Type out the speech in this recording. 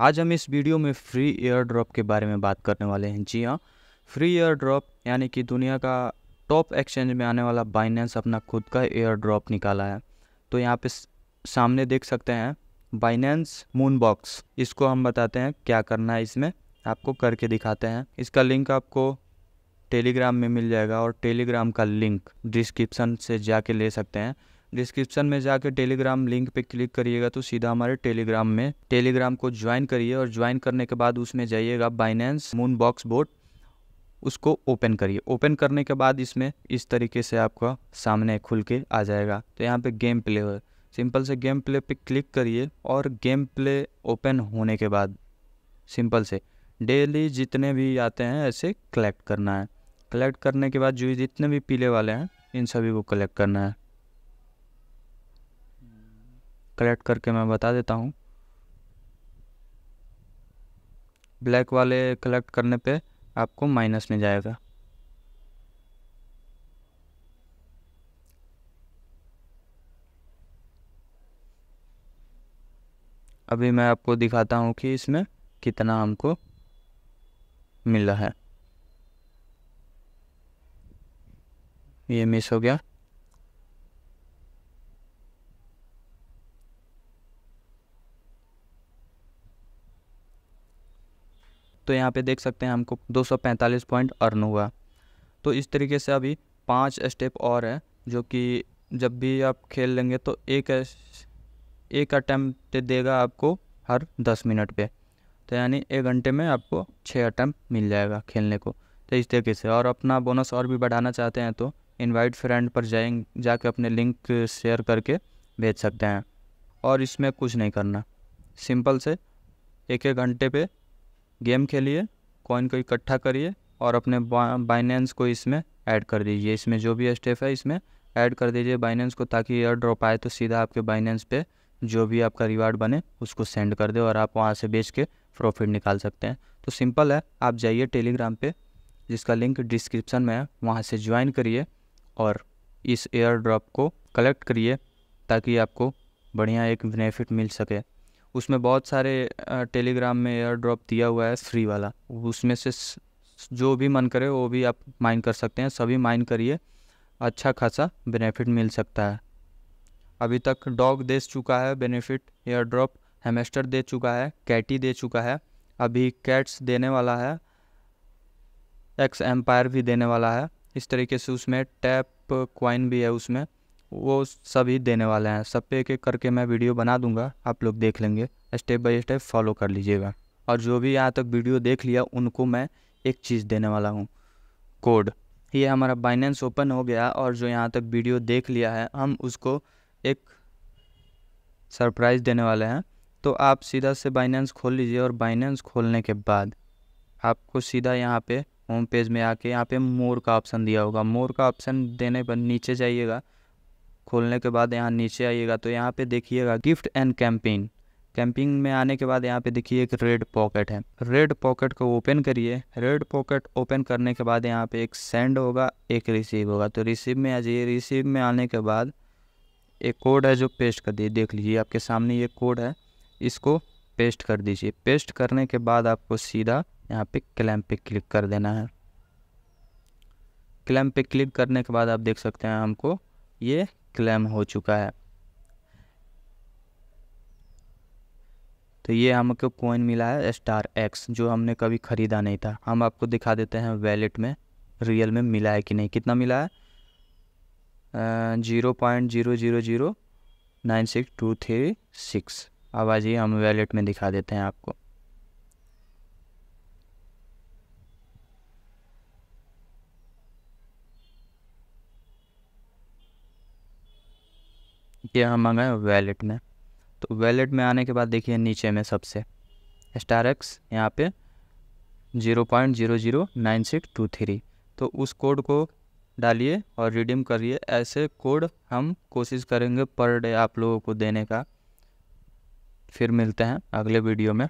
आज हम इस वीडियो में फ्री एयर ड्रॉप के बारे में बात करने वाले हैं जी हाँ फ्री एयर ड्रॉप यानी कि दुनिया का टॉप एक्सचेंज में आने वाला बाइनेंस अपना खुद का एयर ड्रॉप निकाला है तो यहाँ पे सामने देख सकते हैं बाइनेंस मून बॉक्स इसको हम बताते हैं क्या करना है इसमें आपको करके दिखाते हैं इसका लिंक आपको टेलीग्राम में मिल जाएगा और टेलीग्राम का लिंक डिस्क्रिप्सन से जाके ले सकते हैं डिस्क्रिप्शन में जाकर टेलीग्राम लिंक पे क्लिक करिएगा तो सीधा हमारे टेलीग्राम में टेलीग्राम को ज्वाइन करिए और ज्वाइन करने के बाद उसमें जाइएगा बाइनेंस मून बॉक्स बोर्ड उसको ओपन करिए ओपन करने के बाद इसमें इस तरीके से आपका सामने खुल के आ जाएगा तो यहाँ पे गेम प्ले हो सिंपल से गेम प्ले पे क्लिक करिए और गेम प्ले ओपन होने के बाद सिंपल से डेली जितने भी आते हैं ऐसे कलेक्ट करना है कलेक्ट करने के बाद जो जितने भी पीले वाले हैं इन सभी को कलेक्ट करना है कलेक्ट करके मैं बता देता हूँ ब्लैक वाले कलेक्ट करने पे आपको माइनस में जाएगा अभी मैं आपको दिखाता हूँ कि इसमें कितना हमको मिला है ये मिस हो गया तो यहाँ पे देख सकते हैं हमको 245 पॉइंट अर्न हुआ तो इस तरीके से अभी पांच स्टेप और है जो कि जब भी आप खेल लेंगे तो एक एक अटैम्प्ट देगा आपको हर दस मिनट पे तो यानी एक घंटे में आपको छः अटैम्प्ट मिल जाएगा खेलने को तो इस तरीके से और अपना बोनस और भी बढ़ाना चाहते हैं तो इन्वाइट फ्रेंड पर जाए जाके अपने लिंक शेयर करके भेज सकते हैं और इसमें कुछ नहीं करना सिंपल से एक एक घंटे पे गेम खेलिए कॉइन को इकट्ठा करिए और अपने बाइनेंस को इसमें ऐड कर दीजिए इसमें जो भी स्टेप है इसमें ऐड कर दीजिए बाइनेंस को ताकि एयर ड्रॉप आए तो सीधा आपके बाइनेंस पे जो भी आपका रिवार्ड बने उसको सेंड कर दे और आप वहाँ से बेच के प्रॉफिट निकाल सकते हैं तो सिंपल है आप जाइए टेलीग्राम पे जिसका लिंक डिस्क्रिप्शन में है वहाँ से ज्वाइन करिए और इस एयर ड्रॉप को कलेक्ट करिए ताकि आपको बढ़िया एक बेनिफिट मिल सके उसमें बहुत सारे टेलीग्राम में एयर ड्रॉप दिया हुआ है फ्री वाला उसमें से जो भी मन करे वो भी आप माइन कर सकते हैं सभी माइन करिए अच्छा खासा बेनिफिट मिल सकता है अभी तक डॉग दे चुका है बेनिफिट एयर ड्रॉप हेमेस्टर दे चुका है कैटी दे चुका है अभी कैट्स देने वाला है एक्स एम्पायर भी देने वाला है इस तरीके से उसमें टैप क्वाइन भी है उसमें वो सभी देने वाले हैं सब पे एक एक करके मैं वीडियो बना दूंगा आप लोग देख लेंगे स्टेप बाय स्टेप फॉलो कर लीजिएगा और जो भी यहाँ तक वीडियो देख लिया उनको मैं एक चीज़ देने वाला हूँ कोड ये हमारा बाइनेंस ओपन हो गया और जो यहाँ तक वीडियो देख लिया है हम उसको एक सरप्राइज़ देने वाले हैं तो आप सीधा से बाइनेंस खोल लीजिए और बाइनेंस खोलने के बाद आपको सीधा यहाँ पे होम पेज में आके यहाँ पे मोर का ऑप्शन दिया होगा मोर का ऑप्शन देने पर नीचे जाइएगा खोलने के बाद यहाँ नीचे आइएगा तो यहाँ पे देखिएगा गिफ्ट एंड कैंपिंग कैंपिंग में आने के बाद यहाँ पे देखिए एक रेड पॉकेट है रेड पॉकेट को ओपन करिए रेड पॉकेट ओपन करने के बाद यहाँ पे एक सेंड होगा एक रिसीव होगा तो रिसीव में आ जाइए रिसीव में आने के बाद एक कोड है जो पेस्ट कर दिए देख लीजिए आपके सामने ये कोड है इसको पेस्ट कर दीजिए पेस्ट करने के बाद आपको सीधा यहाँ पे क्लैम पे क्लिक कर देना है क्लैम पे क्लिक करने के बाद आप देख सकते हैं हमको ये क्लेम हो चुका है तो ये हमको कोइन मिला है स्टार एक्स जो हमने कभी ख़रीदा नहीं था हम आपको दिखा देते हैं वैलेट में रियल में मिला है कि नहीं कितना मिला है zero point zero zero zero nine six two three six अब आज ये हम वैलेट में दिखा देते हैं आपको ये हम हमें वैलेट में तो वैलेट में आने के बाद देखिए नीचे में सबसे स्टार एक्स यहाँ पे zero point zero zero nine six two three तो उस कोड को डालिए और रिडीम करिए ऐसे कोड हम कोशिश करेंगे पर डे आप लोगों को देने का फिर मिलते हैं अगले वीडियो में